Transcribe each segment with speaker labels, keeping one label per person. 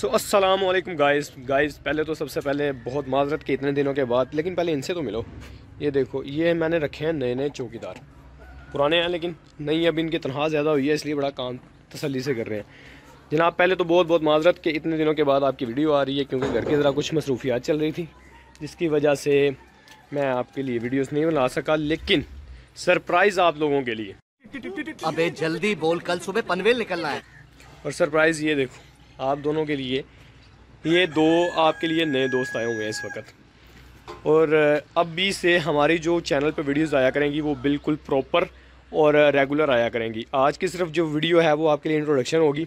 Speaker 1: सो अस्सलाम वालेकुम guys guys पहले तो सबसे पहले बहुत माजरत के इतने दिनों के बाद लेकिन पहले इनसे तो मिलो ये देखो ये मैंने रखे हैं नए नए चौकीदार पुराने हैं लेकिन नहीं अब इनकी तनख्वाह ज़्यादा हुई है इसलिए बड़ा काम तसली से कर रहे हैं जनाब पहले तो बहुत बहुत माजरत के इतने दिनों के बाद आपकी वीडियो आ रही है क्योंकि घर की ज़रा कुछ मसरूफियात चल रही थी जिसकी वजह से मैं आपके लिए वीडियोस नहीं बना सका लेकिन सरप्राइज़ आप लोगों के लिए अबे जल्दी बोल कल सुबह पनवेल निकलना है और सरप्राइज़ ये देखो आप दोनों के लिए ये दो आपके लिए नए दोस्त आए हुए हैं इस वक्त और अब भी से हमारी जो चैनल पर वीडियोस आया करेंगी वो बिल्कुल प्रॉपर और रेगुलर आया करेंगी आज की सिर्फ जो वीडियो है वो आपके लिए इंट्रोडक्शन होगी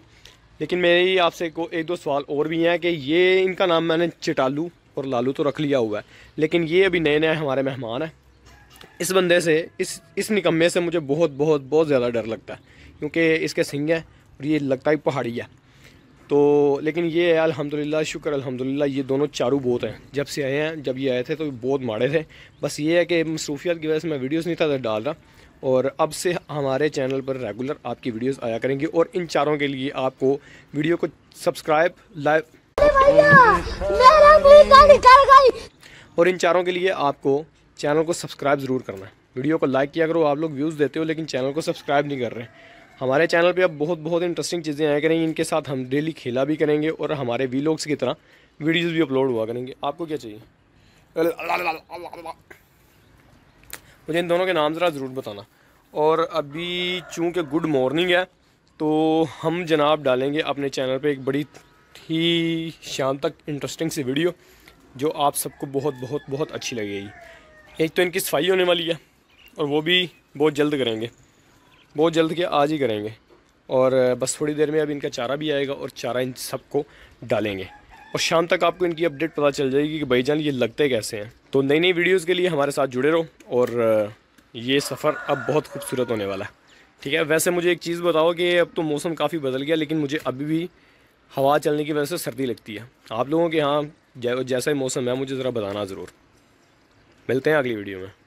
Speaker 1: लेकिन मेरी आपसे को एक दो सवाल और भी हैं कि ये इनका नाम मैंने चिटालू और लालू तो रख लिया हुआ है लेकिन ये अभी नए नए हमारे मेहमान हैं इस बंदे से इस इस निकम्मे से मुझे बहुत बहुत बहुत ज़्यादा डर लगता है क्योंकि इसके सिंग हैं और ये लगता ही पहाड़ी है तो लेकिन ये है अल्हम्दुलिल्लाह शुक्र अल्हम्दुलिल्लाह ये दोनों चारू बहुत हैं जब से आए हैं जब ये आए थे तो बहुत माड़े थे बस ये है कि मसरूफियात की वजह से मैं वीडियोज़ नहीं था तो डाल रहा और अब से हमारे चैनल पर रेगुलर आपकी वीडियोस आया करेंगी और इन चारों के लिए आपको वीडियो को सब्सक्राइब लाइव और इन चारों के लिए आपको चैनल को सब्सक्राइब ज़रूर करना है वीडियो को लाइक किया करो आप लोग व्यूज़ देते हो लेकिन चैनल को सब्सक्राइब नहीं कर रहे हमारे चैनल पे अब बहुत बहुत इंटरेस्टिंग चीज़ें आया करेंगी इनके साथ हम डेली खेला भी करेंगे और हमारे वीलॉग्स की तरह वीडियोज़ भी अपलोड हुआ करेंगे आपको क्या चाहिए मुझे इन दोनों के नाम ज़रा ज़रूर बताना और अभी चूँकि गुड मॉर्निंग है तो हम जनाब डालेंगे अपने चैनल पे एक बड़ी ही शाम तक इंटरेस्टिंग सी वीडियो जो आप सबको बहुत बहुत बहुत अच्छी लगेगी एक तो इनकी सफाई होने वाली है और वो भी बहुत जल्द करेंगे बहुत जल्द के आज ही करेंगे और बस थोड़ी देर में अब इनका चारा भी आएगा और चारा इन सबको डालेंगे और शाम तक आपको इनकी अपडेट पता चल जाएगी कि भाई जान ये लगते कैसे हैं तो नई नई वीडियोज़ के लिए हमारे साथ जुड़े रहो और ये सफ़र अब बहुत खूबसूरत होने वाला है ठीक है वैसे मुझे एक चीज़ बताओ कि अब तो मौसम काफ़ी बदल गया लेकिन मुझे अभी भी हवा चलने की वजह से सर्दी लगती है आप लोगों के यहाँ जैसा ही मौसम है मुझे ज़रा बताना ज़रूर मिलते हैं अगली वीडियो में